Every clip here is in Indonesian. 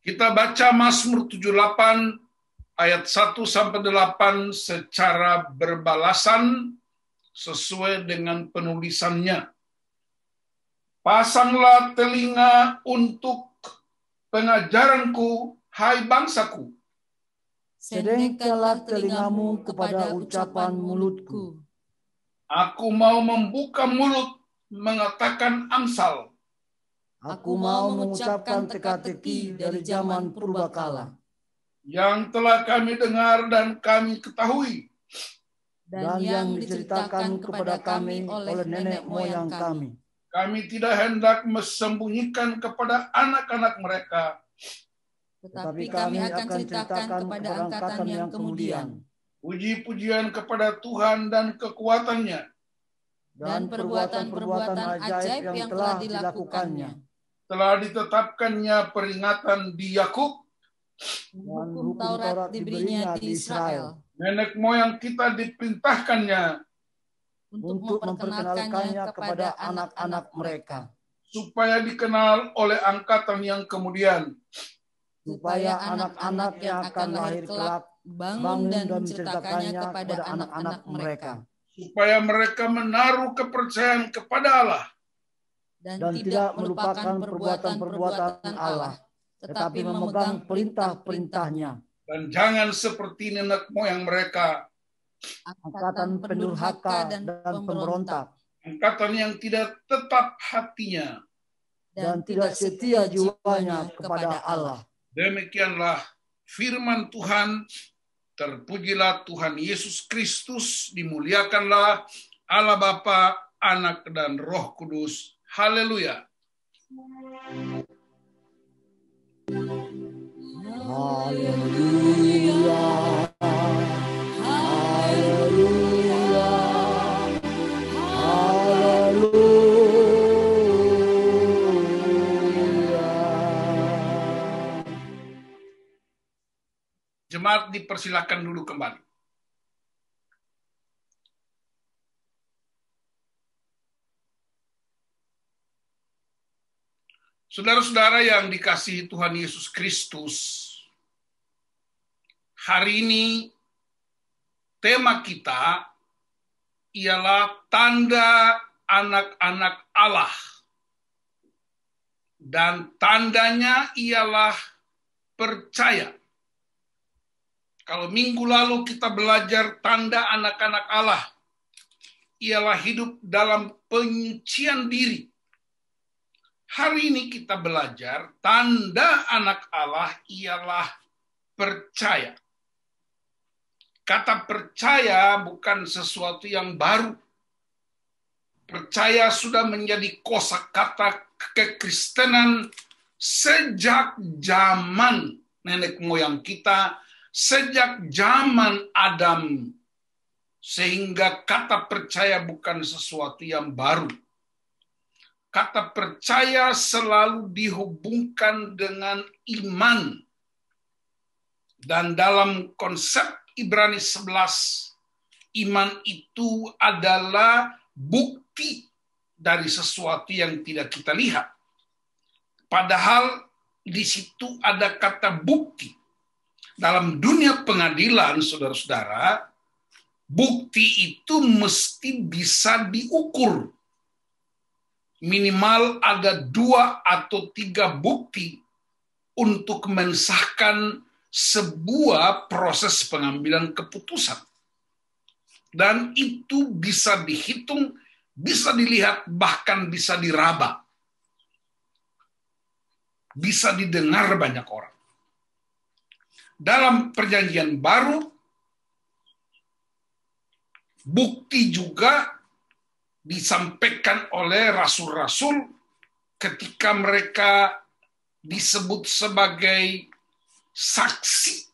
Kita baca Mazmur 78 ayat 1 sampai 8 secara berbalasan sesuai dengan penulisannya. Pasanglah telinga untuk pengajaranku, hai bangsaku. Sedengkalah telingamu kepada ucapan mulutku. Aku mau membuka mulut mengatakan amsal Aku mau mengucapkan teka-teki dari zaman purbakala yang telah kami dengar dan kami ketahui dan, dan yang diceritakan kepada kami oleh nenek moyang kami. Kami tidak hendak mesembunyikan kepada anak-anak mereka, tetapi kami akan ceritakan kepada angkatan yang kemudian. Puji-pujian kepada Tuhan dan kekuatannya, dan perbuatan-perbuatan ajaib yang telah dilakukannya telah ditetapkannya peringatan di Yakub dan hukum Taurat diberinya di Israel. Nenek moyang kita dipintahkannya untuk memperkenalkannya kepada anak-anak mereka supaya dikenal oleh angkatan yang kemudian supaya anak-anak yang akan lahir kelak bangun dan menceritakannya kepada anak-anak mereka supaya mereka menaruh kepercayaan kepada Allah dan, dan tidak melupakan perbuatan-perbuatan Allah, tetapi memegang perintah-perintahnya. Dan jangan seperti nenek moyang mereka, angkatan pendurhaka dan, dan pemberontak, angkatan yang tidak tetap hatinya, dan, dan tidak setia jiwanya kepada Allah. Demikianlah firman Tuhan, terpujilah Tuhan Yesus Kristus, dimuliakanlah Allah Bapa, Anak, dan Roh Kudus, Haleluya. Haleluya. Jemaat dipersilakan dulu kembali. Saudara-saudara yang dikasihi Tuhan Yesus Kristus, hari ini tema kita ialah tanda anak-anak Allah. Dan tandanya ialah percaya. Kalau minggu lalu kita belajar tanda anak-anak Allah, ialah hidup dalam penyucian diri Hari ini kita belajar tanda anak Allah ialah percaya. Kata percaya bukan sesuatu yang baru. Percaya sudah menjadi kosakata kekristenan sejak zaman nenek moyang kita, sejak zaman Adam. Sehingga kata percaya bukan sesuatu yang baru kata percaya selalu dihubungkan dengan iman. Dan dalam konsep Ibrani 11, iman itu adalah bukti dari sesuatu yang tidak kita lihat. Padahal di situ ada kata bukti. Dalam dunia pengadilan, saudara-saudara, bukti itu mesti bisa diukur minimal ada dua atau tiga bukti untuk mensahkan sebuah proses pengambilan keputusan. Dan itu bisa dihitung, bisa dilihat, bahkan bisa diraba. Bisa didengar banyak orang. Dalam perjanjian baru, bukti juga disampaikan oleh rasul-rasul ketika mereka disebut sebagai saksi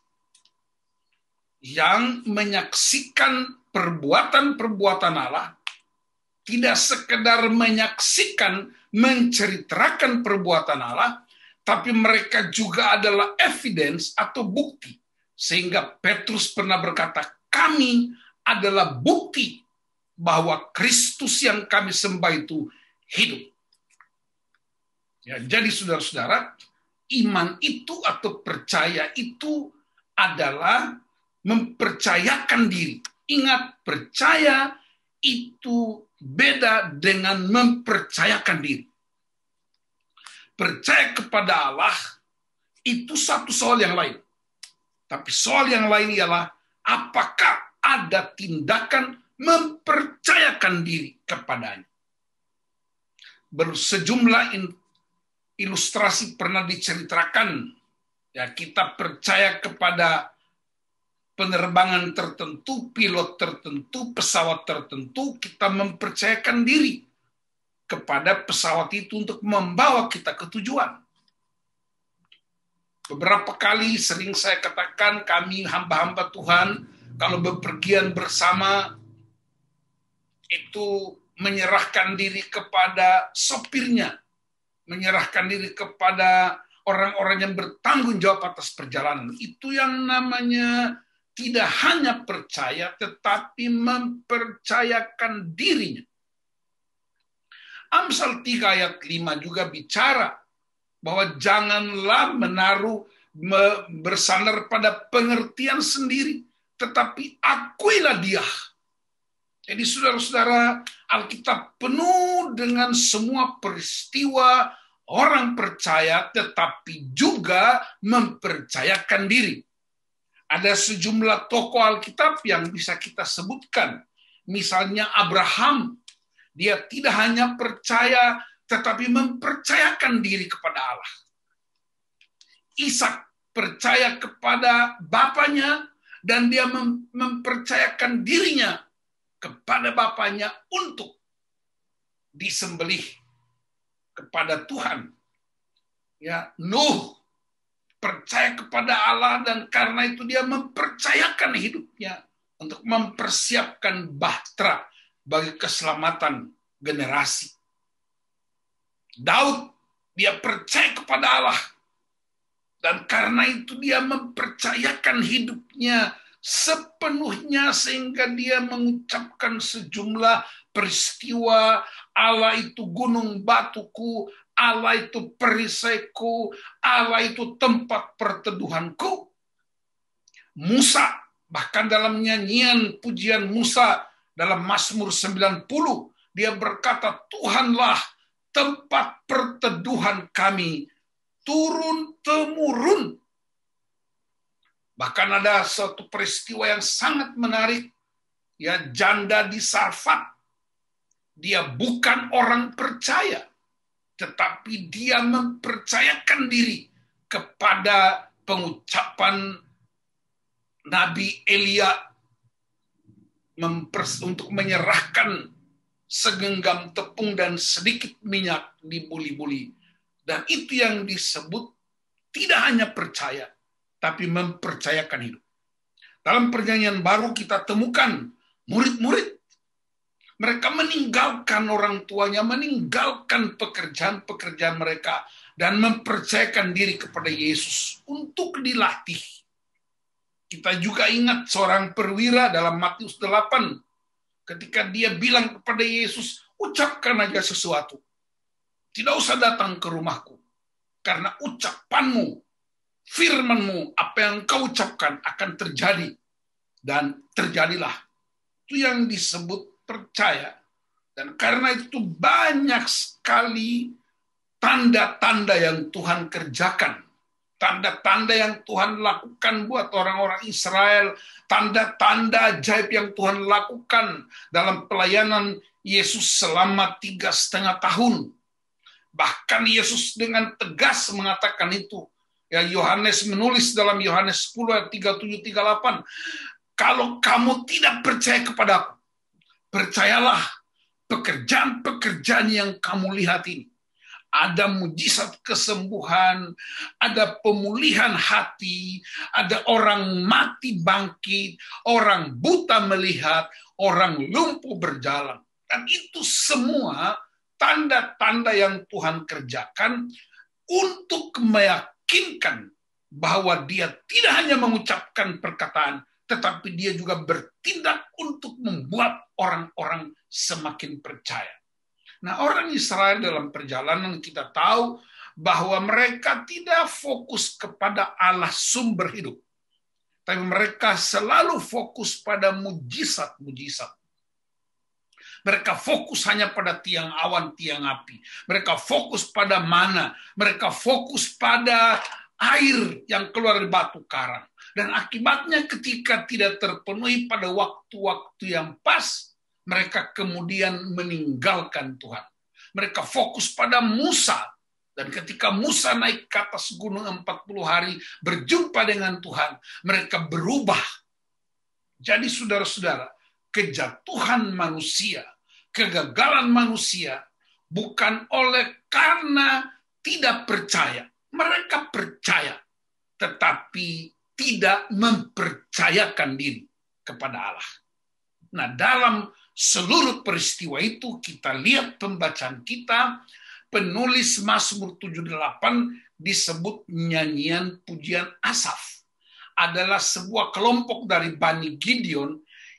yang menyaksikan perbuatan-perbuatan Allah tidak sekedar menyaksikan, menceritakan perbuatan Allah, tapi mereka juga adalah evidence atau bukti. Sehingga Petrus pernah berkata, kami adalah bukti bahwa Kristus yang kami sembah itu hidup. Ya, jadi saudara-saudara, iman itu atau percaya itu adalah mempercayakan diri. Ingat, percaya itu beda dengan mempercayakan diri. Percaya kepada Allah itu satu soal yang lain. Tapi soal yang lain ialah apakah ada tindakan mempercayakan diri kepadanya. Bersejumlah ilustrasi pernah diceritakan, ya kita percaya kepada penerbangan tertentu, pilot tertentu, pesawat tertentu, kita mempercayakan diri kepada pesawat itu untuk membawa kita ke tujuan. Beberapa kali sering saya katakan kami hamba-hamba Tuhan kalau bepergian bersama itu menyerahkan diri kepada sopirnya, menyerahkan diri kepada orang-orang yang bertanggung jawab atas perjalanan. Itu yang namanya tidak hanya percaya, tetapi mempercayakan dirinya. Amsal 3 ayat 5 juga bicara bahwa janganlah menaruh bersandar pada pengertian sendiri, tetapi akuilah dia jadi saudara-saudara, Alkitab penuh dengan semua peristiwa orang percaya tetapi juga mempercayakan diri. Ada sejumlah tokoh Alkitab yang bisa kita sebutkan. Misalnya Abraham, dia tidak hanya percaya tetapi mempercayakan diri kepada Allah. Ishak percaya kepada bapaknya dan dia mempercayakan dirinya kepada Bapaknya untuk disembelih kepada Tuhan. Ya, Nuh percaya kepada Allah dan karena itu dia mempercayakan hidupnya untuk mempersiapkan bahtera bagi keselamatan generasi. Daud dia percaya kepada Allah dan karena itu dia mempercayakan hidupnya sepenuhnya sehingga dia mengucapkan sejumlah peristiwa Allah itu gunung batuku, Allah itu perisaiku, Allah itu tempat perteduhanku. Musa bahkan dalam nyanyian pujian Musa dalam Mazmur 90 dia berkata Tuhanlah tempat perteduhan kami turun temurun Bahkan ada suatu peristiwa yang sangat menarik, ya janda di Sarfat. Dia bukan orang percaya, tetapi dia mempercayakan diri kepada pengucapan Nabi Elia untuk menyerahkan segenggam tepung dan sedikit minyak di buli buli Dan itu yang disebut tidak hanya percaya, tapi mempercayakan hidup. Dalam perjanjian baru kita temukan murid-murid. Mereka meninggalkan orang tuanya, meninggalkan pekerjaan-pekerjaan mereka, dan mempercayakan diri kepada Yesus untuk dilatih. Kita juga ingat seorang perwira dalam Matius 8, ketika dia bilang kepada Yesus, ucapkan aja sesuatu. Tidak usah datang ke rumahku, karena ucapanmu firmanmu, apa yang kau ucapkan akan terjadi. Dan terjadilah. Itu yang disebut percaya. Dan karena itu banyak sekali tanda-tanda yang Tuhan kerjakan. Tanda-tanda yang Tuhan lakukan buat orang-orang Israel. Tanda-tanda ajaib yang Tuhan lakukan dalam pelayanan Yesus selama tiga setengah tahun. Bahkan Yesus dengan tegas mengatakan itu Ya, Yohanes menulis dalam Yohanes 10 ayat 37 38, kalau kamu tidak percaya kepadaku, percayalah pekerjaan-pekerjaan yang kamu lihat ini. Ada mujizat kesembuhan, ada pemulihan hati, ada orang mati bangkit, orang buta melihat, orang lumpuh berjalan. Dan itu semua tanda-tanda yang Tuhan kerjakan untuk meyakinkan bahwa dia tidak hanya mengucapkan perkataan, tetapi dia juga bertindak untuk membuat orang-orang semakin percaya. Nah, orang Israel dalam perjalanan kita tahu bahwa mereka tidak fokus kepada Allah sumber hidup, tapi mereka selalu fokus pada mujizat-mujizat. Mereka fokus hanya pada tiang awan, tiang api. Mereka fokus pada mana. Mereka fokus pada air yang keluar dari batu karang. Dan akibatnya ketika tidak terpenuhi pada waktu-waktu yang pas, mereka kemudian meninggalkan Tuhan. Mereka fokus pada Musa. Dan ketika Musa naik ke atas gunung 40 hari berjumpa dengan Tuhan, mereka berubah. Jadi saudara-saudara, kejatuhan manusia kegagalan manusia bukan oleh karena tidak percaya. Mereka percaya, tetapi tidak mempercayakan diri kepada Allah. Nah, dalam seluruh peristiwa itu kita lihat pembacaan kita, penulis Mazmur 78 disebut nyanyian pujian Asaf. Adalah sebuah kelompok dari Bani Gideon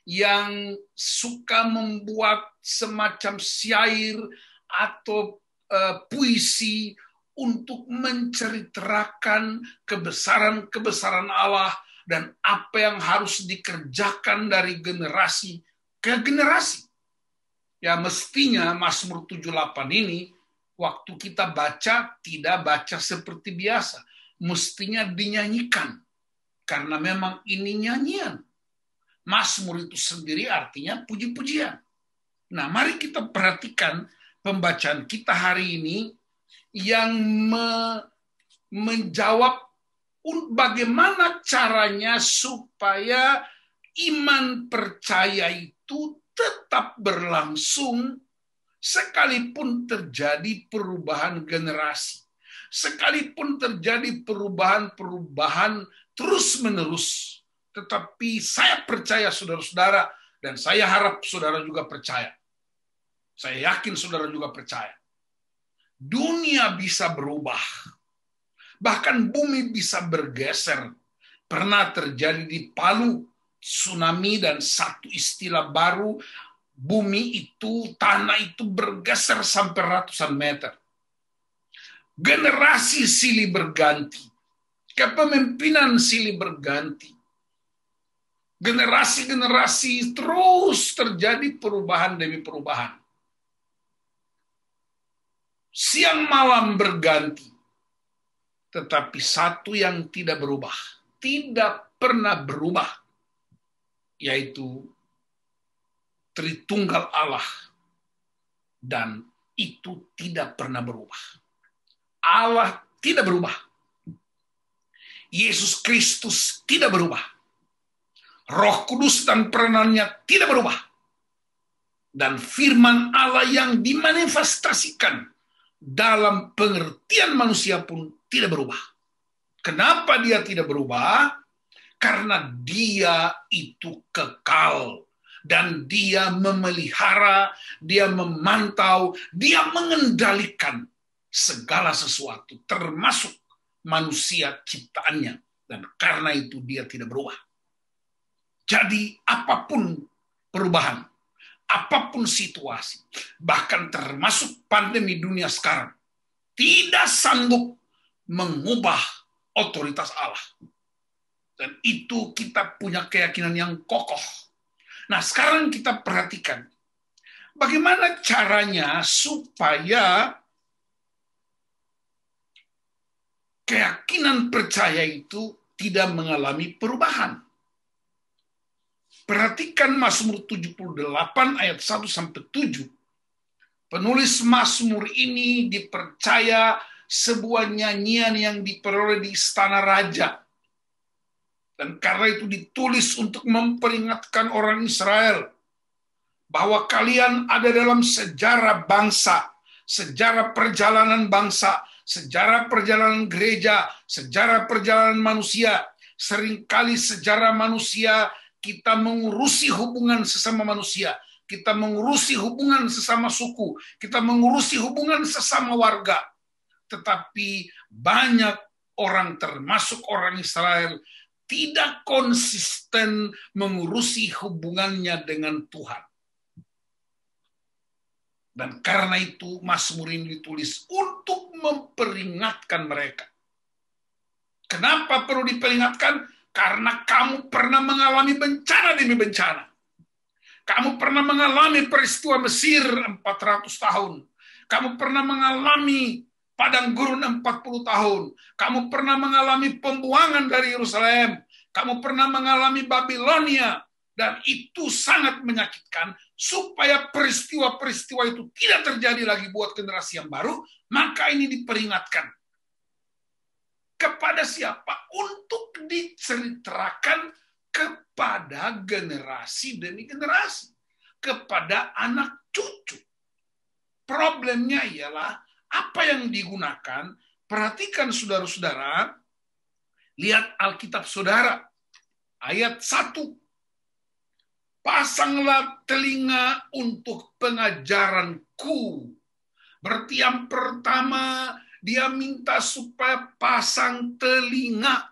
yang suka membuat semacam syair atau uh, puisi untuk menceritakan kebesaran-kebesaran Allah dan apa yang harus dikerjakan dari generasi ke generasi. Ya mestinya Mazmur 78 ini waktu kita baca tidak baca seperti biasa, mestinya dinyanyikan karena memang ini nyanyian. Mazmur itu sendiri artinya puji-pujian. Nah, mari kita perhatikan pembacaan kita hari ini yang me menjawab bagaimana caranya supaya iman percaya itu tetap berlangsung sekalipun terjadi perubahan generasi, sekalipun terjadi perubahan-perubahan terus-menerus. Tetapi saya percaya saudara-saudara dan saya harap saudara juga percaya saya yakin saudara juga percaya. Dunia bisa berubah. Bahkan bumi bisa bergeser. Pernah terjadi di Palu tsunami dan satu istilah baru bumi itu, tanah itu bergeser sampai ratusan meter. Generasi silih berganti. Kepemimpinan silih berganti. Generasi-generasi terus terjadi perubahan demi perubahan siang malam berganti, tetapi satu yang tidak berubah, tidak pernah berubah, yaitu Tritunggal Allah, dan itu tidak pernah berubah. Allah tidak berubah. Yesus Kristus tidak berubah. Roh Kudus dan peranannya tidak berubah. Dan firman Allah yang dimanifestasikan dalam pengertian manusia pun tidak berubah. Kenapa dia tidak berubah? Karena dia itu kekal dan dia memelihara, dia memantau, dia mengendalikan segala sesuatu termasuk manusia ciptaannya dan karena itu dia tidak berubah. Jadi apapun perubahan apapun situasi, bahkan termasuk pandemi dunia sekarang, tidak sanggup mengubah otoritas Allah. Dan itu kita punya keyakinan yang kokoh. Nah, sekarang kita perhatikan bagaimana caranya supaya keyakinan percaya itu tidak mengalami perubahan. Perhatikan Mazmur 78 ayat 1 sampai 7. Penulis Mazmur ini dipercaya sebuah nyanyian yang diperoleh di istana raja. Dan karena itu ditulis untuk memperingatkan orang Israel bahwa kalian ada dalam sejarah bangsa, sejarah perjalanan bangsa, sejarah perjalanan gereja, sejarah perjalanan manusia, seringkali sejarah manusia kita mengurusi hubungan sesama manusia, kita mengurusi hubungan sesama suku, kita mengurusi hubungan sesama warga. Tetapi banyak orang termasuk orang Israel tidak konsisten mengurusi hubungannya dengan Tuhan. Dan karena itu Mazmur ini ditulis untuk memperingatkan mereka. Kenapa perlu diperingatkan? Karena kamu pernah mengalami bencana demi bencana. Kamu pernah mengalami peristiwa Mesir 400 tahun. Kamu pernah mengalami padang gurun 40 tahun. Kamu pernah mengalami pembuangan dari Yerusalem. Kamu pernah mengalami Babilonia. Dan itu sangat menyakitkan supaya peristiwa-peristiwa itu tidak terjadi lagi buat generasi yang baru, maka ini diperingatkan kepada siapa? Untuk diceritakan kepada generasi demi generasi, kepada anak cucu. Problemnya ialah apa yang digunakan. Perhatikan saudara-saudara, lihat Alkitab saudara, ayat 1. Pasanglah telinga untuk pengajaranku. Berarti yang pertama dia minta supaya pasang telinga.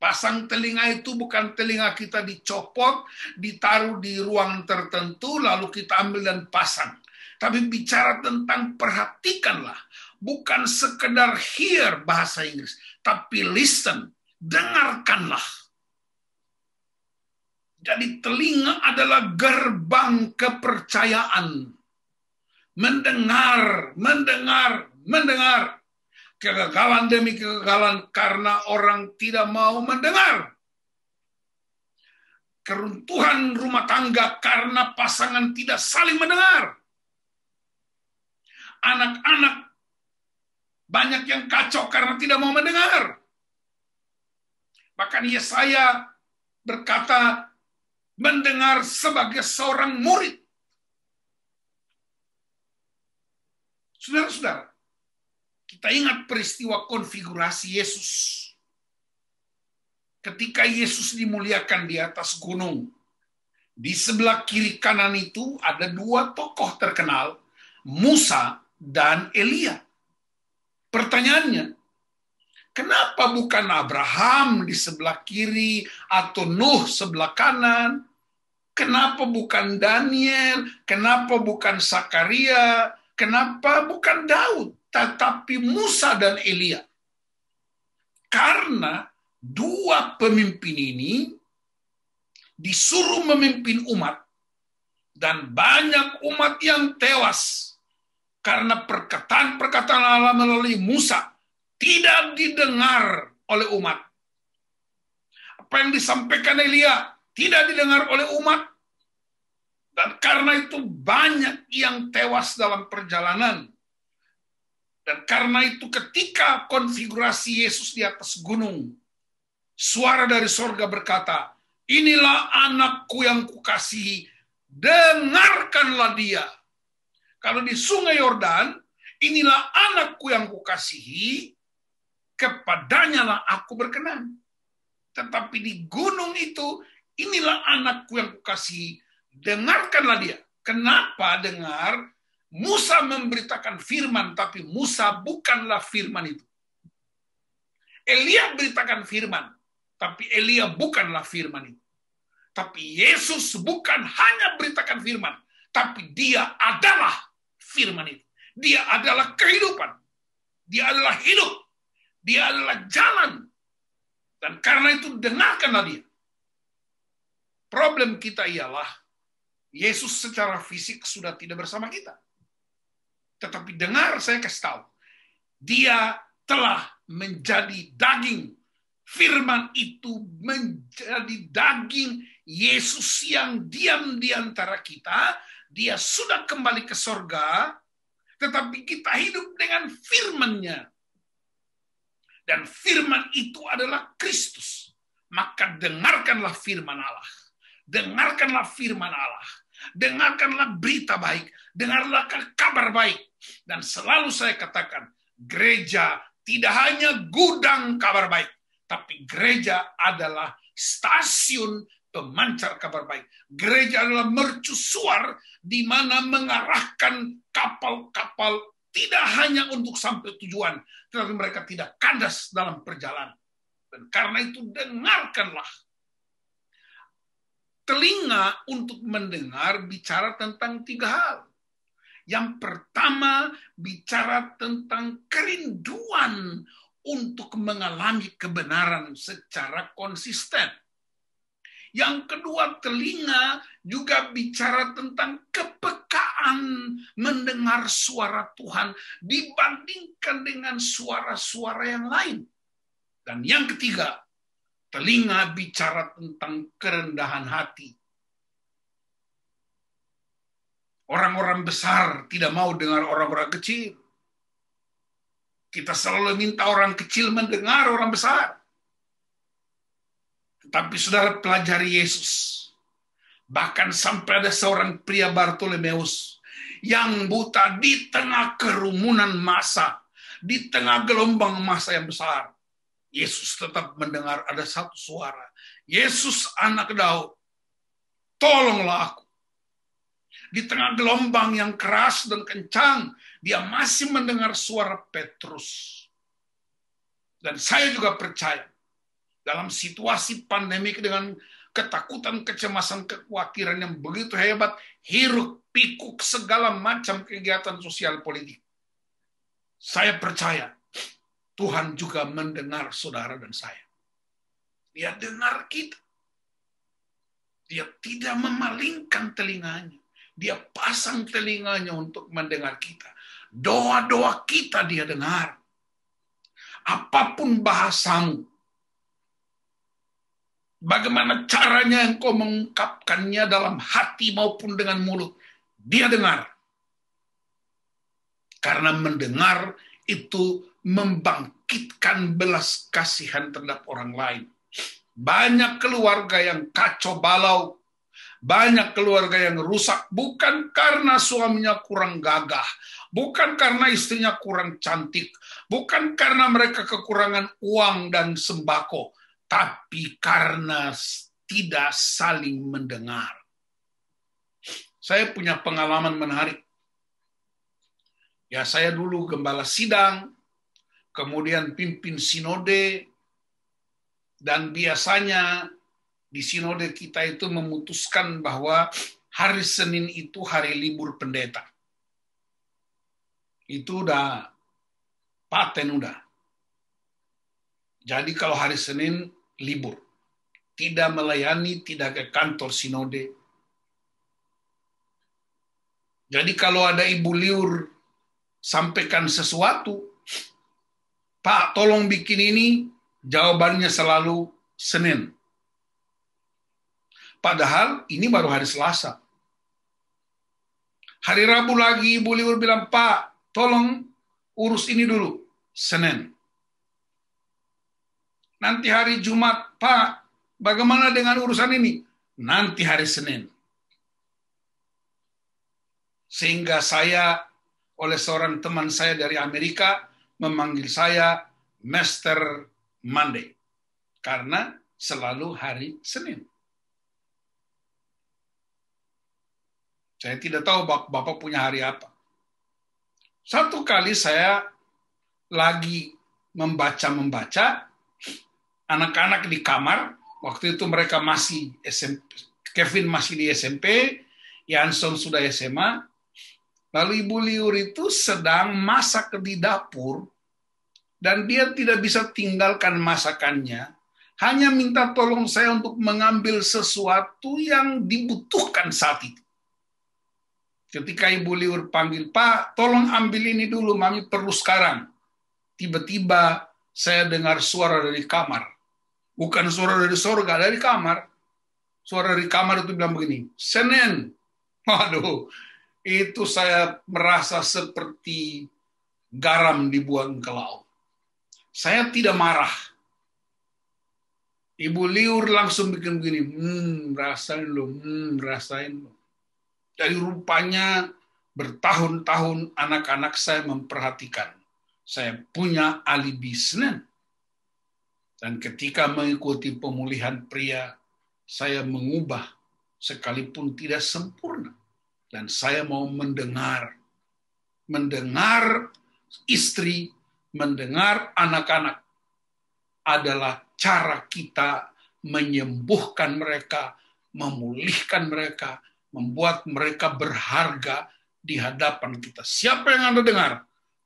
Pasang telinga itu bukan telinga kita dicopot, ditaruh di ruang tertentu, lalu kita ambil dan pasang. Tapi bicara tentang perhatikanlah. Bukan sekedar hear bahasa Inggris, tapi listen, dengarkanlah. Jadi telinga adalah gerbang kepercayaan mendengar, mendengar, mendengar. Kegagalan demi kegagalan karena orang tidak mau mendengar. Keruntuhan rumah tangga karena pasangan tidak saling mendengar. Anak-anak banyak yang kacau karena tidak mau mendengar. Bahkan Yesaya berkata, mendengar sebagai seorang murid Saudara-saudara, kita ingat peristiwa konfigurasi Yesus. Ketika Yesus dimuliakan di atas gunung, di sebelah kiri kanan itu ada dua tokoh terkenal, Musa dan Elia. Pertanyaannya, kenapa bukan Abraham di sebelah kiri atau Nuh sebelah kanan? Kenapa bukan Daniel? Kenapa bukan Sakaria? Kenapa bukan Daud, tetapi Musa dan Elia? Karena dua pemimpin ini disuruh memimpin umat dan banyak umat yang tewas karena perkataan-perkataan Allah melalui Musa tidak didengar oleh umat. Apa yang disampaikan Elia tidak didengar oleh umat dan karena itu banyak yang tewas dalam perjalanan. Dan karena itu ketika konfigurasi Yesus di atas gunung, suara dari sorga berkata, inilah anakku yang kukasihi, dengarkanlah dia. Kalau di sungai Yordan, inilah anakku yang kukasihi, kepadanya lah aku berkenan. Tetapi di gunung itu, inilah anakku yang kukasihi, dengarkanlah dia. Kenapa dengar? Musa memberitakan firman, tapi Musa bukanlah firman itu. Elia beritakan firman, tapi Elia bukanlah firman itu. Tapi Yesus bukan hanya beritakan firman, tapi dia adalah firman itu. Dia adalah kehidupan. Dia adalah hidup. Dia adalah jalan. Dan karena itu dengarkanlah dia. Problem kita ialah Yesus secara fisik sudah tidak bersama kita. Tetapi dengar saya kasih tahu, dia telah menjadi daging. Firman itu menjadi daging Yesus yang diam di antara kita. Dia sudah kembali ke sorga, tetapi kita hidup dengan firmannya. Dan firman itu adalah Kristus. Maka dengarkanlah firman Allah. Dengarkanlah firman Allah dengarkanlah berita baik, dengarlah kabar baik. Dan selalu saya katakan, gereja tidak hanya gudang kabar baik, tapi gereja adalah stasiun pemancar kabar baik. Gereja adalah mercusuar di mana mengarahkan kapal-kapal tidak hanya untuk sampai tujuan, tetapi mereka tidak kandas dalam perjalanan. Dan karena itu dengarkanlah telinga untuk mendengar bicara tentang tiga hal. Yang pertama, bicara tentang kerinduan untuk mengalami kebenaran secara konsisten. Yang kedua, telinga juga bicara tentang kepekaan mendengar suara Tuhan dibandingkan dengan suara-suara yang lain. Dan yang ketiga, telinga bicara tentang kerendahan hati. Orang-orang besar tidak mau dengar orang-orang kecil. Kita selalu minta orang kecil mendengar orang besar. Tetapi saudara pelajari Yesus. Bahkan sampai ada seorang pria Bartolomeus yang buta di tengah kerumunan masa, di tengah gelombang masa yang besar. Yesus tetap mendengar ada satu suara. Yesus anak Daud, tolonglah aku. Di tengah gelombang yang keras dan kencang, dia masih mendengar suara Petrus. Dan saya juga percaya, dalam situasi pandemik dengan ketakutan, kecemasan, kekhawatiran yang begitu hebat, hiruk pikuk segala macam kegiatan sosial politik. Saya percaya Tuhan juga mendengar saudara dan saya. Dia dengar kita. Dia tidak memalingkan telinganya. Dia pasang telinganya untuk mendengar kita. Doa-doa kita dia dengar. Apapun bahasamu, bagaimana caranya engkau mengungkapkannya dalam hati maupun dengan mulut, dia dengar. Karena mendengar itu membangkitkan belas kasihan terhadap orang lain. Banyak keluarga yang kacau balau, banyak keluarga yang rusak bukan karena suaminya kurang gagah, bukan karena istrinya kurang cantik, bukan karena mereka kekurangan uang dan sembako, tapi karena tidak saling mendengar. Saya punya pengalaman menarik. Ya, saya dulu gembala sidang, kemudian pimpin sinode, dan biasanya di sinode kita itu memutuskan bahwa hari Senin itu hari libur pendeta. Itu udah paten udah. Jadi kalau hari Senin libur, tidak melayani, tidak ke kantor sinode. Jadi kalau ada ibu liur sampaikan sesuatu, Pak, tolong bikin ini, jawabannya selalu Senin. Padahal ini baru hari Selasa. Hari Rabu lagi Ibu Liur bilang, Pak, tolong urus ini dulu, Senin. Nanti hari Jumat, Pak, bagaimana dengan urusan ini? Nanti hari Senin. Sehingga saya oleh seorang teman saya dari Amerika, memanggil saya Master Monday karena selalu hari Senin. Saya tidak tahu Bapak punya hari apa. Satu kali saya lagi membaca-membaca, anak-anak di kamar, waktu itu mereka masih SMP, Kevin masih di SMP, Yanson sudah SMA, lalu Ibu Liur itu sedang masak di dapur dan dia tidak bisa tinggalkan masakannya, hanya minta tolong saya untuk mengambil sesuatu yang dibutuhkan saat itu. Ketika Ibu Liur panggil, Pak, tolong ambil ini dulu, Mami perlu sekarang. Tiba-tiba saya dengar suara dari kamar. Bukan suara dari sorga, dari kamar. Suara dari kamar itu bilang begini, Senin. Waduh, itu saya merasa seperti garam dibuang ke laut. Saya tidak marah. Ibu liur langsung bikin begini, hmm, rasain lo, hmm, rasain lo. Dari rupanya bertahun-tahun anak-anak saya memperhatikan. Saya punya alibi senen, Dan ketika mengikuti pemulihan pria, saya mengubah sekalipun tidak sempurna. Dan saya mau mendengar. Mendengar istri mendengar anak-anak adalah cara kita menyembuhkan mereka, memulihkan mereka, membuat mereka berharga di hadapan kita. Siapa yang Anda dengar,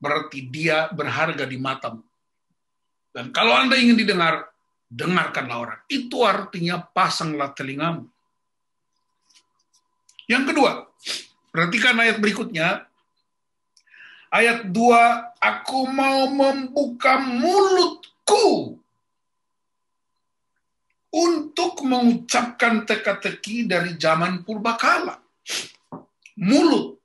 berarti dia berharga di matamu. Dan kalau Anda ingin didengar, dengarkanlah orang. Itu artinya pasanglah telingamu. Yang kedua, perhatikan ayat berikutnya, Ayat 2, aku mau membuka mulutku untuk mengucapkan teka-teki dari zaman purbakala. Mulut.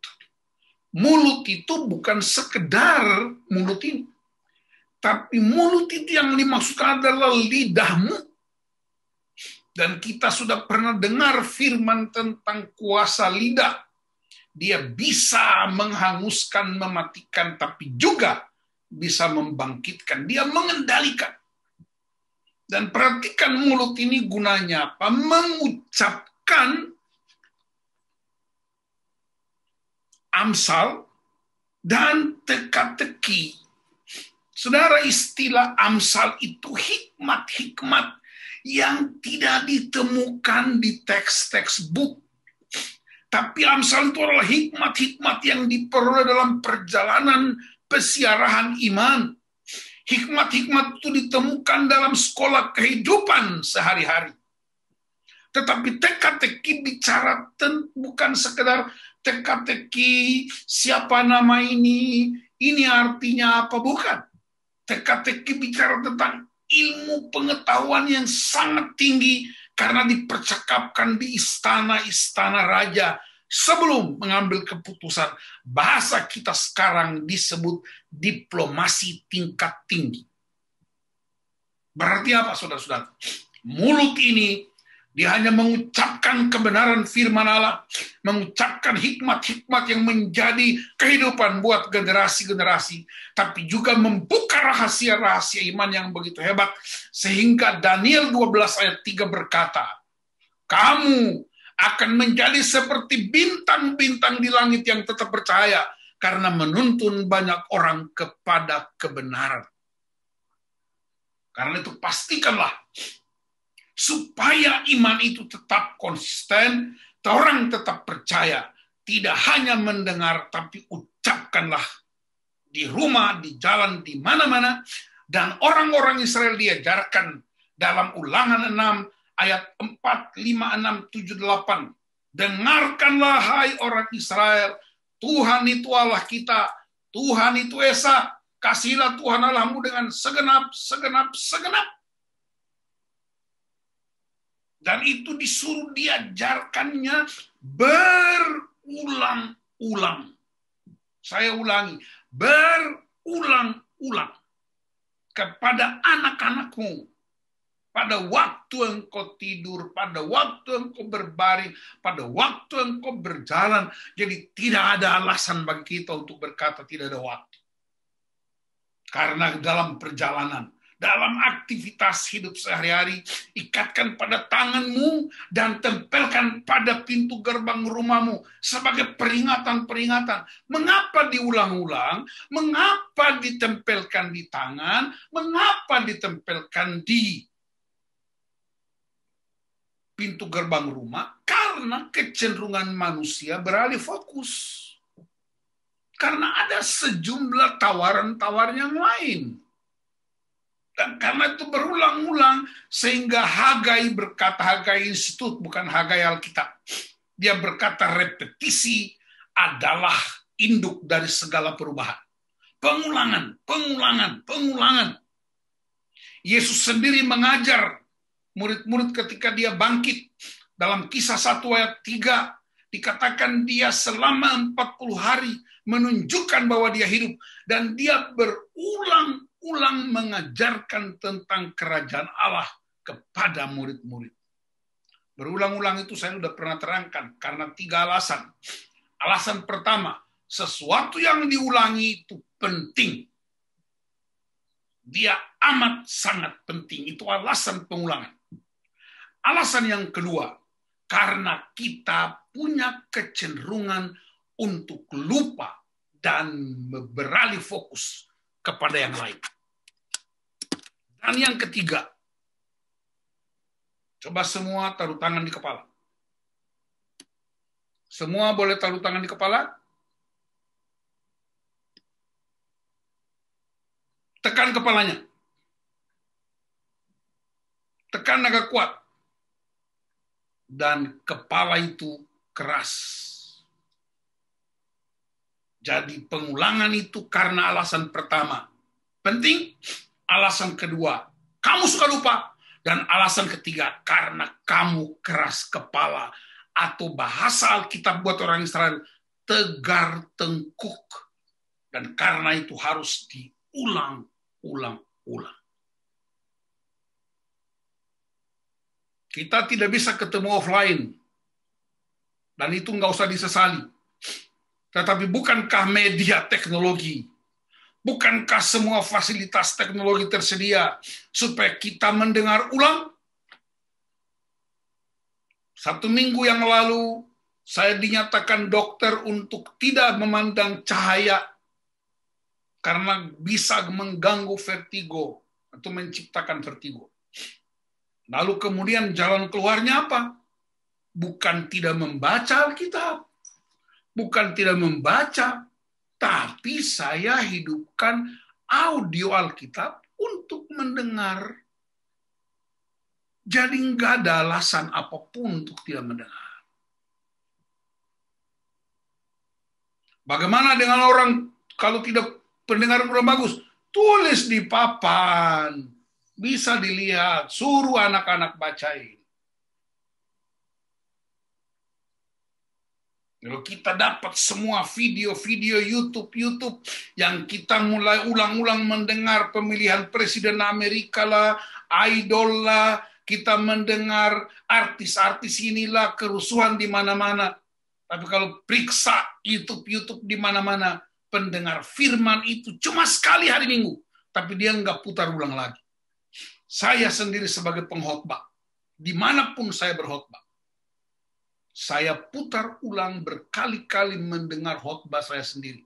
Mulut itu bukan sekedar mulut ini. Tapi mulut itu yang dimaksudkan adalah lidahmu. Dan kita sudah pernah dengar firman tentang kuasa lidah. Dia bisa menghanguskan, mematikan, tapi juga bisa membangkitkan. Dia mengendalikan. Dan perhatikan mulut ini gunanya apa? Mengucapkan amsal dan teka-teki. Saudara, istilah amsal itu hikmat-hikmat yang tidak ditemukan di teks-teks buku tapi Amsal itu adalah hikmat-hikmat yang diperoleh dalam perjalanan pesiarahan iman. Hikmat-hikmat itu ditemukan dalam sekolah kehidupan sehari-hari. Tetapi teka-teki bicara bukan sekedar teka-teki siapa nama ini, ini artinya apa, bukan. Teka-teki bicara tentang ilmu pengetahuan yang sangat tinggi karena dipercakapkan di istana-istana raja sebelum mengambil keputusan. Bahasa kita sekarang disebut diplomasi tingkat tinggi. Berarti apa saudara-saudara? Mulut ini dia hanya mengucapkan kebenaran firman Allah, mengucapkan hikmat-hikmat yang menjadi kehidupan buat generasi-generasi, tapi juga membuka rahasia-rahasia iman yang begitu hebat, sehingga Daniel 12 ayat 3 berkata, kamu akan menjadi seperti bintang-bintang di langit yang tetap percaya, karena menuntun banyak orang kepada kebenaran. Karena itu pastikanlah supaya iman itu tetap konsisten orang tetap percaya, tidak hanya mendengar, tapi ucapkanlah di rumah, di jalan, di mana-mana. Dan orang-orang Israel diajarkan dalam ulangan 6 ayat 4, 5, 6, 7, 8. Dengarkanlah hai orang Israel, Tuhan itu Allah kita, Tuhan itu Esa, kasihlah Tuhan Allahmu dengan segenap, segenap, segenap dan itu disuruh diajarkannya berulang-ulang. Saya ulangi, berulang-ulang kepada anak-anakmu. Pada waktu engkau tidur, pada waktu engkau berbaring, pada waktu engkau berjalan. Jadi tidak ada alasan bagi kita untuk berkata tidak ada waktu. Karena dalam perjalanan, dalam aktivitas hidup sehari-hari, ikatkan pada tanganmu dan tempelkan pada pintu gerbang rumahmu sebagai peringatan-peringatan. Mengapa diulang-ulang? Mengapa ditempelkan di tangan? Mengapa ditempelkan di pintu gerbang rumah? Karena kecenderungan manusia beralih fokus. Karena ada sejumlah tawaran-tawaran yang lain dan karena itu berulang-ulang sehingga Hagai berkata Hagai Institut bukan Hagai Alkitab. Dia berkata repetisi adalah induk dari segala perubahan. Pengulangan, pengulangan, pengulangan. Yesus sendiri mengajar murid-murid ketika dia bangkit. Dalam kisah 1 ayat tiga dikatakan dia selama 40 hari menunjukkan bahwa dia hidup dan dia berulang ulang mengajarkan tentang kerajaan Allah kepada murid-murid. Berulang-ulang itu saya sudah pernah terangkan karena tiga alasan. Alasan pertama, sesuatu yang diulangi itu penting. Dia amat sangat penting. Itu alasan pengulangan. Alasan yang kedua, karena kita punya kecenderungan untuk lupa dan beralih fokus kepada yang lain. Dan yang ketiga, coba semua taruh tangan di kepala. Semua boleh taruh tangan di kepala. Tekan kepalanya. Tekan agak kuat. Dan kepala itu keras jadi pengulangan itu karena alasan pertama. Penting, alasan kedua, kamu suka lupa. Dan alasan ketiga, karena kamu keras kepala. Atau bahasa Alkitab buat orang Israel, tegar tengkuk. Dan karena itu harus diulang, ulang, ulang. Kita tidak bisa ketemu offline. Dan itu nggak usah disesali tetapi bukankah media teknologi, bukankah semua fasilitas teknologi tersedia supaya kita mendengar ulang? Satu minggu yang lalu, saya dinyatakan dokter untuk tidak memandang cahaya karena bisa mengganggu vertigo atau menciptakan vertigo. Lalu kemudian jalan keluarnya apa? Bukan tidak membaca Alkitab, bukan tidak membaca, tapi saya hidupkan audio Alkitab untuk mendengar. Jadi nggak ada alasan apapun untuk tidak mendengar. Bagaimana dengan orang kalau tidak pendengaran kurang bagus? Tulis di papan, bisa dilihat, suruh anak-anak bacain. Kalau kita dapat semua video-video YouTube-YouTube yang kita mulai ulang-ulang mendengar pemilihan presiden Amerika lah, idol lah, kita mendengar artis-artis inilah kerusuhan di mana-mana. Tapi kalau periksa YouTube-YouTube di mana-mana, pendengar firman itu cuma sekali hari Minggu, tapi dia nggak putar ulang lagi. Saya sendiri sebagai pengkhotbah, dimanapun saya berkhotbah, saya putar ulang berkali-kali mendengar khotbah saya sendiri.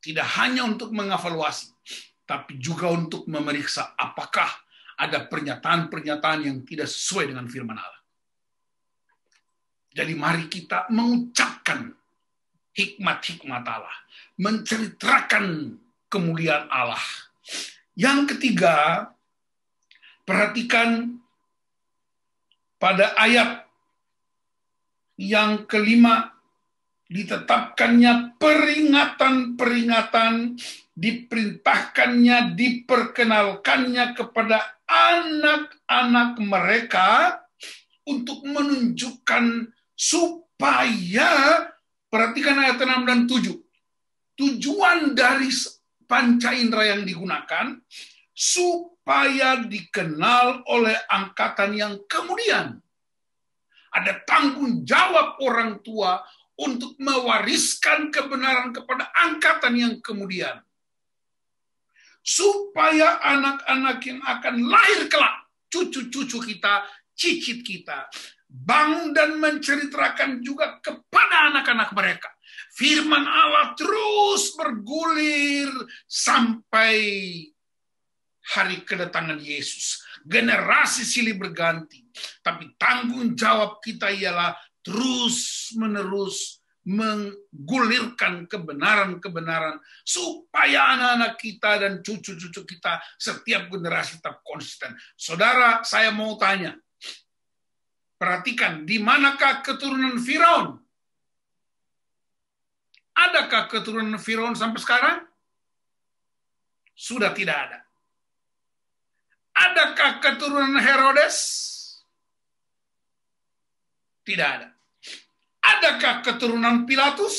Tidak hanya untuk mengevaluasi, tapi juga untuk memeriksa apakah ada pernyataan-pernyataan yang tidak sesuai dengan firman Allah. Jadi mari kita mengucapkan hikmat-hikmat Allah, menceritakan kemuliaan Allah. Yang ketiga, perhatikan pada ayat yang kelima, ditetapkannya peringatan-peringatan, diperintahkannya, diperkenalkannya kepada anak-anak mereka untuk menunjukkan supaya perhatikan ayat 6 dan 7. Tujuan dari panca indera yang digunakan supaya dikenal oleh angkatan yang kemudian ada tanggung jawab orang tua untuk mewariskan kebenaran kepada angkatan yang kemudian. Supaya anak-anak yang akan lahir kelak, cucu-cucu kita, cicit kita, bangun dan menceritakan juga kepada anak-anak mereka. Firman Allah terus bergulir sampai hari kedatangan Yesus generasi silih berganti. Tapi tanggung jawab kita ialah terus-menerus menggulirkan kebenaran-kebenaran supaya anak-anak kita dan cucu-cucu kita setiap generasi tetap konsisten. Saudara, saya mau tanya. Perhatikan, di manakah keturunan Firaun? Adakah keturunan Firaun sampai sekarang? Sudah tidak ada. Adakah keturunan Herodes? Tidak ada. Adakah keturunan Pilatus?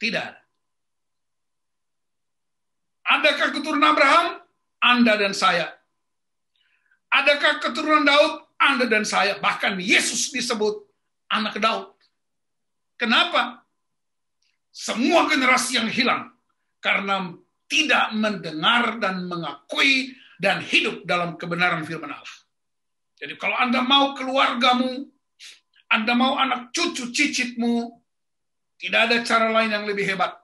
Tidak ada. Adakah keturunan Abraham? Anda dan saya. Adakah keturunan Daud? Anda dan saya. Bahkan Yesus disebut anak Daud. Kenapa? Semua generasi yang hilang karena tidak mendengar dan mengakui dan hidup dalam kebenaran firman Allah. Jadi kalau Anda mau keluargamu, Anda mau anak cucu cicitmu, tidak ada cara lain yang lebih hebat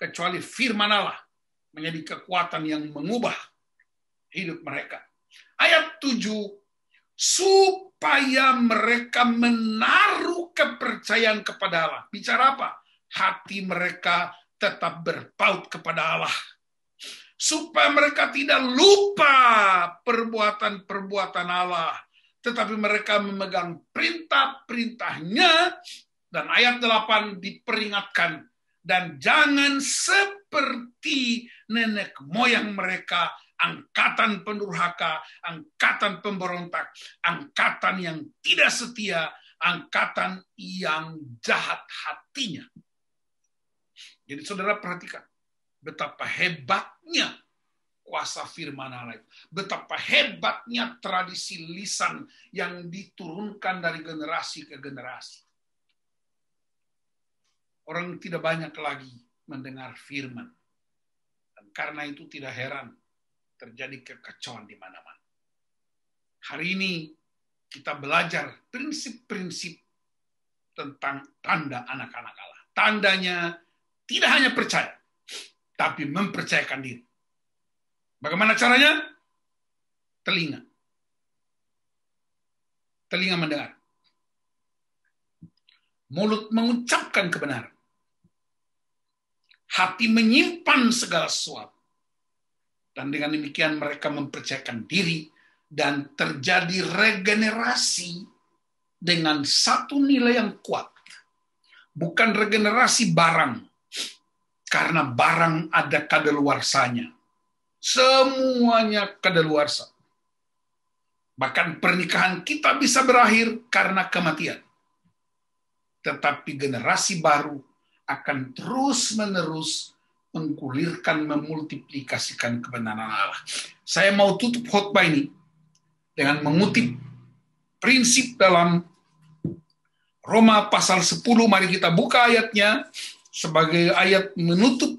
kecuali firman Allah menjadi kekuatan yang mengubah hidup mereka. Ayat 7 supaya mereka menaruh kepercayaan kepada Allah. Bicara apa? Hati mereka tetap berpaut kepada Allah supaya mereka tidak lupa perbuatan-perbuatan Allah, tetapi mereka memegang perintah-perintahnya dan ayat 8 diperingatkan dan jangan seperti nenek moyang mereka angkatan pendurhaka, angkatan pemberontak, angkatan yang tidak setia, angkatan yang jahat hatinya. Jadi saudara perhatikan, betapa hebatnya kuasa firman Allah itu. Betapa hebatnya tradisi lisan yang diturunkan dari generasi ke generasi. Orang tidak banyak lagi mendengar firman. Dan karena itu tidak heran terjadi kekacauan di mana-mana. Hari ini kita belajar prinsip-prinsip tentang tanda anak-anak Allah. Tandanya tidak hanya percaya, tapi mempercayakan diri. Bagaimana caranya? Telinga. Telinga mendengar. Mulut mengucapkan kebenaran. Hati menyimpan segala sesuatu. Dan dengan demikian mereka mempercayakan diri dan terjadi regenerasi dengan satu nilai yang kuat. Bukan regenerasi barang, karena barang ada kadaluarsanya. Semuanya kadaluarsa. Bahkan pernikahan kita bisa berakhir karena kematian. Tetapi generasi baru akan terus-menerus mengkulirkan, memultiplikasikan kebenaran Allah. Saya mau tutup khotbah ini dengan mengutip prinsip dalam Roma pasal 10, mari kita buka ayatnya sebagai ayat menutup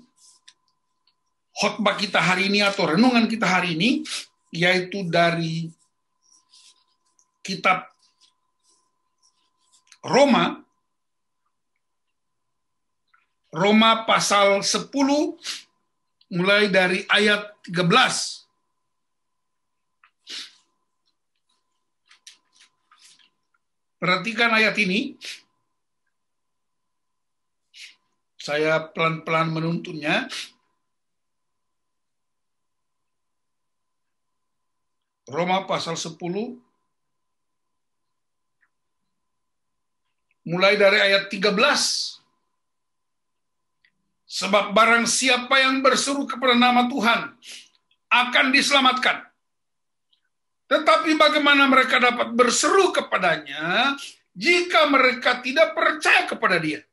khotbah kita hari ini atau renungan kita hari ini yaitu dari kitab Roma Roma pasal 10 mulai dari ayat 13 Perhatikan ayat ini saya pelan-pelan menuntunnya. Roma pasal 10 mulai dari ayat 13 Sebab barang siapa yang berseru kepada nama Tuhan akan diselamatkan. Tetapi bagaimana mereka dapat berseru kepadanya jika mereka tidak percaya kepada dia?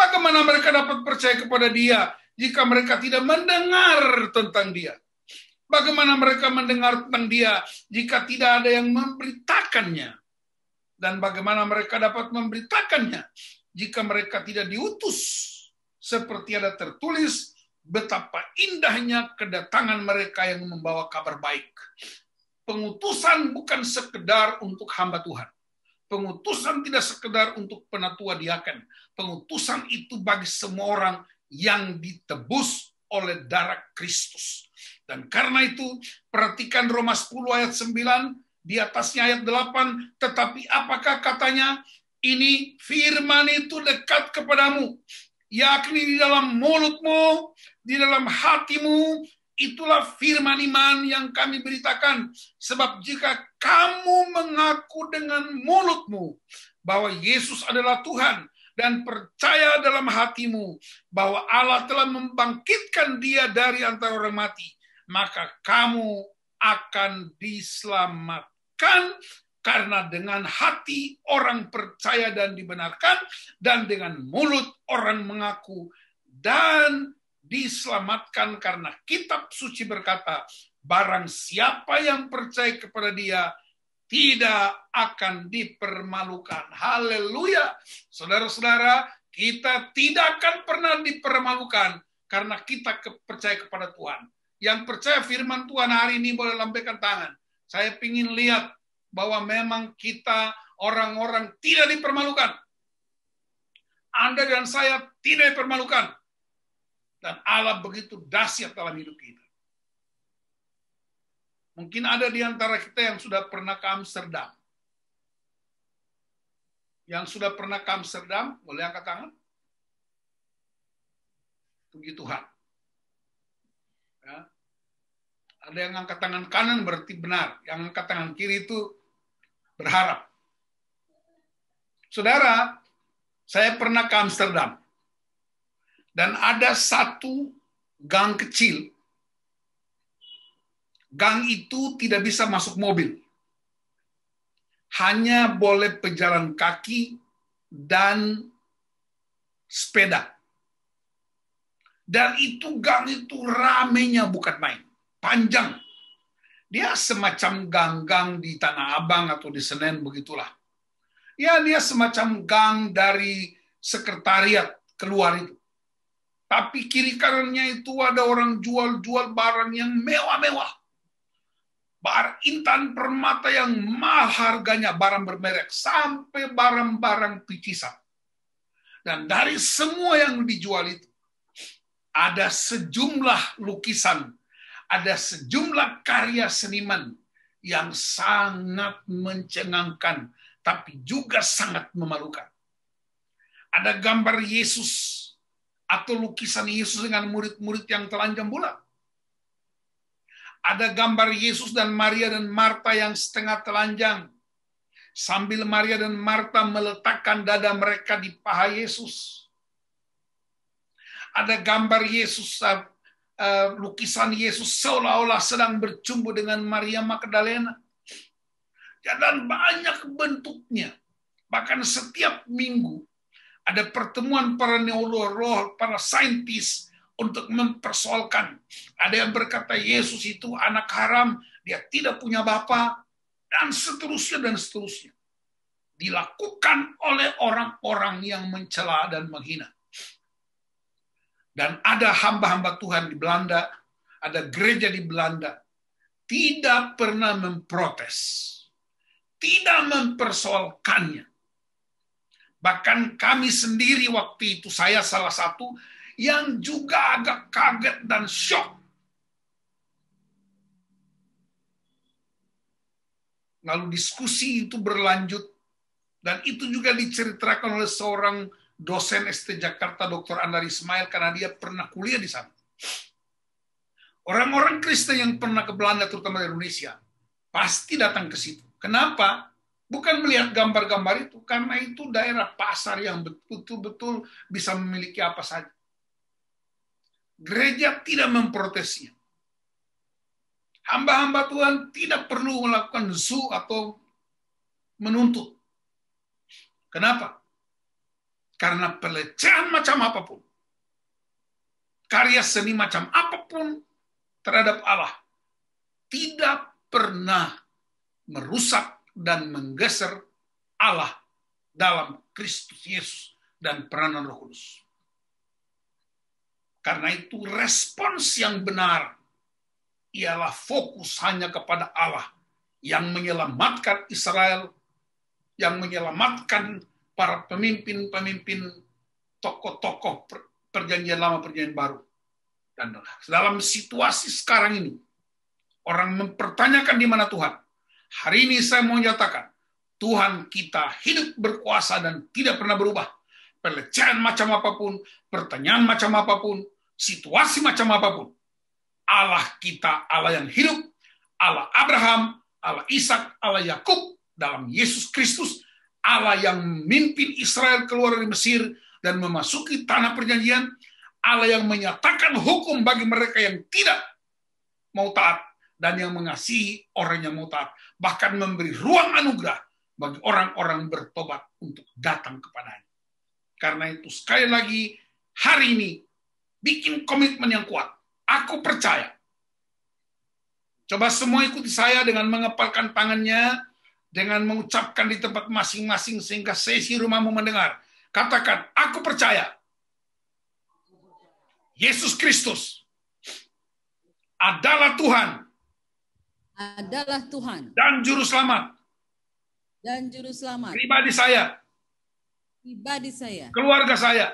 Bagaimana mereka dapat percaya kepada dia jika mereka tidak mendengar tentang dia? Bagaimana mereka mendengar tentang dia jika tidak ada yang memberitakannya? Dan bagaimana mereka dapat memberitakannya jika mereka tidak diutus? Seperti ada tertulis, betapa indahnya kedatangan mereka yang membawa kabar baik. Pengutusan bukan sekedar untuk hamba Tuhan. Pengutusan tidak sekedar untuk penatua diakan. Pengutusan itu bagi semua orang yang ditebus oleh darah Kristus. Dan karena itu, perhatikan Roma 10 ayat 9, di atasnya ayat 8, tetapi apakah katanya ini firman itu dekat kepadamu, yakni di dalam mulutmu, di dalam hatimu, Itulah firman iman yang kami beritakan. Sebab jika kamu mengaku dengan mulutmu bahwa Yesus adalah Tuhan dan percaya dalam hatimu bahwa Allah telah membangkitkan dia dari antara orang mati, maka kamu akan diselamatkan karena dengan hati orang percaya dan dibenarkan dan dengan mulut orang mengaku dan diselamatkan karena kitab suci berkata, barang siapa yang percaya kepada dia, tidak akan dipermalukan. Haleluya. Saudara-saudara, kita tidak akan pernah dipermalukan karena kita percaya kepada Tuhan. Yang percaya firman Tuhan hari ini boleh lambaikan tangan. Saya ingin lihat bahwa memang kita orang-orang tidak dipermalukan. Anda dan saya tidak dipermalukan. Dan Allah begitu dahsyat dalam hidup kita. Mungkin ada di antara kita yang sudah pernah ke Amsterdam. Yang sudah pernah ke Amsterdam, boleh angkat tangan? Puji Tuhan. Ya. Ada yang angkat tangan kanan berarti benar. Yang angkat tangan kiri itu berharap. Saudara, saya pernah ke Amsterdam. Dan ada satu gang kecil. Gang itu tidak bisa masuk mobil. Hanya boleh pejalan kaki dan sepeda. Dan itu gang itu ramenya bukan main. Panjang. Dia semacam gang-gang di Tanah Abang atau di Senen begitulah. Ya dia semacam gang dari sekretariat keluar itu. Tapi kiri kanannya itu ada orang jual-jual barang yang mewah-mewah. Barang intan permata yang mahal harganya, barang bermerek, sampai barang-barang picisan. Dan dari semua yang dijual itu, ada sejumlah lukisan, ada sejumlah karya seniman yang sangat mencengangkan, tapi juga sangat memalukan. Ada gambar Yesus atau lukisan Yesus dengan murid-murid yang telanjang bulat Ada gambar Yesus dan Maria dan Marta yang setengah telanjang. Sambil Maria dan Marta meletakkan dada mereka di paha Yesus. Ada gambar Yesus, eh, eh, lukisan Yesus seolah-olah sedang bercumbu dengan Maria Magdalena. Dan banyak bentuknya. Bahkan setiap minggu ada pertemuan para neurolog, para saintis untuk mempersoalkan. Ada yang berkata Yesus itu anak haram, dia tidak punya bapa, dan seterusnya dan seterusnya. Dilakukan oleh orang-orang yang mencela dan menghina. Dan ada hamba-hamba Tuhan di Belanda, ada gereja di Belanda, tidak pernah memprotes, tidak mempersoalkannya, Bahkan kami sendiri waktu itu, saya salah satu yang juga agak kaget dan shock. Lalu diskusi itu berlanjut dan itu juga diceritakan oleh seorang dosen ST Jakarta Dr. Andari Ismail karena dia pernah kuliah di sana. Orang-orang Kristen yang pernah ke Belanda terutama di Indonesia pasti datang ke situ. Kenapa? Bukan melihat gambar-gambar itu, karena itu daerah pasar yang betul-betul bisa memiliki apa saja. Gereja tidak memprotesnya. Hamba-hamba Tuhan tidak perlu melakukan su atau menuntut. Kenapa? Karena pelecehan macam apapun, karya seni macam apapun terhadap Allah tidak pernah merusak dan menggeser Allah dalam Kristus Yesus dan peranan Roh Kudus. Karena itu respons yang benar ialah fokus hanya kepada Allah yang menyelamatkan Israel, yang menyelamatkan para pemimpin-pemimpin tokoh-tokoh perjanjian lama, perjanjian baru. Dan dalam situasi sekarang ini, orang mempertanyakan di mana Tuhan Hari ini saya mau nyatakan, Tuhan kita hidup berkuasa dan tidak pernah berubah. Pelecehan macam apapun, pertanyaan macam apapun, situasi macam apapun. Allah kita, Allah yang hidup, Allah Abraham, Allah Ishak, Allah Yakub dalam Yesus Kristus, Allah yang memimpin Israel keluar dari Mesir dan memasuki tanah perjanjian, Allah yang menyatakan hukum bagi mereka yang tidak mau taat, dan yang mengasihi orang yang mau bahkan memberi ruang anugerah bagi orang-orang bertobat untuk datang kepadanya. Karena itu sekali lagi hari ini bikin komitmen yang kuat. Aku percaya. Coba semua ikuti saya dengan mengepalkan tangannya, dengan mengucapkan di tempat masing-masing sehingga sesi rumahmu mendengar. Katakan, aku percaya. Yesus Kristus adalah Tuhan adalah Tuhan dan juru selamat. Dan juru selamat. Pribadi saya. Pribadi saya. Keluarga saya.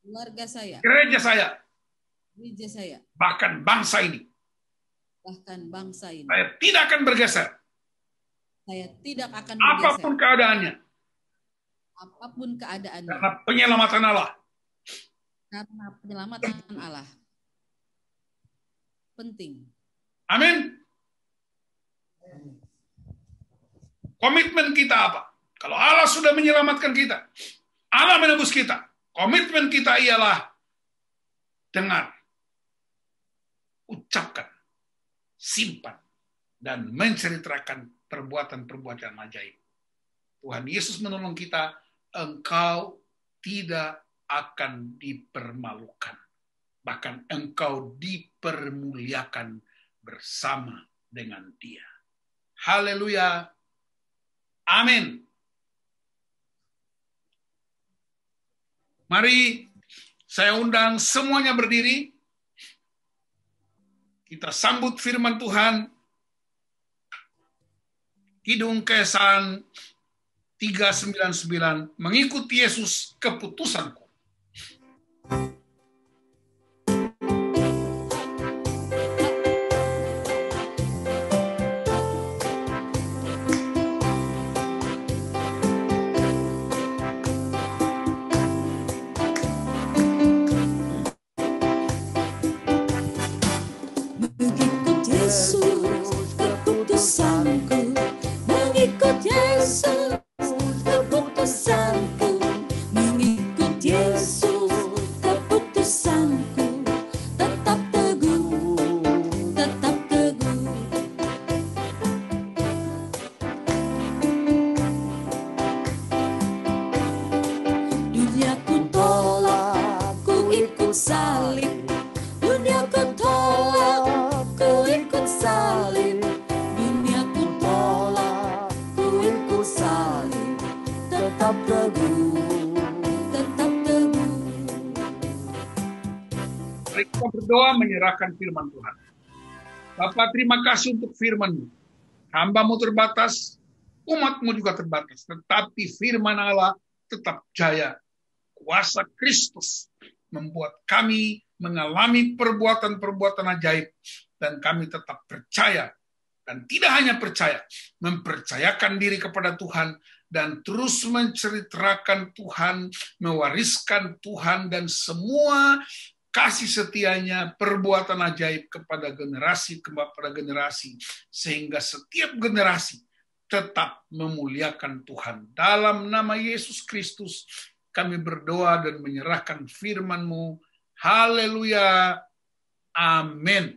Keluarga saya. Gereja saya. Gereja saya. Bahkan bangsa ini. Bahkan bangsa ini. Saya tidak akan bergeser. Saya tidak akan bergeser. Apapun keadaannya. Apapun keadaannya. Karena penyelamatan Allah. Karena penyelamatan Allah. Penting. Amin. Komitmen kita apa? Kalau Allah sudah menyelamatkan kita, Allah menebus kita. Komitmen kita ialah dengar, ucapkan, simpan, dan menceritakan perbuatan-perbuatan ajaib. Tuhan Yesus menolong kita, engkau tidak akan dipermalukan. Bahkan engkau dipermuliakan bersama dengan dia. Haleluya. Amin. Mari saya undang semuanya berdiri. Kita sambut firman Tuhan. Kidung Kesan 399 mengikuti Yesus keputusanku. Jesus. firman Tuhan. Bapak terima kasih untuk firman-Mu. Hambamu terbatas, umatmu juga terbatas. Tetapi firman Allah tetap jaya. Kuasa Kristus membuat kami mengalami perbuatan-perbuatan ajaib. Dan kami tetap percaya. Dan tidak hanya percaya, mempercayakan diri kepada Tuhan dan terus menceritakan Tuhan, mewariskan Tuhan dan semua kasih setianya, perbuatan ajaib kepada generasi kepada generasi, sehingga setiap generasi tetap memuliakan Tuhan. Dalam nama Yesus Kristus, kami berdoa dan menyerahkan firman-Mu. Haleluya. Amin.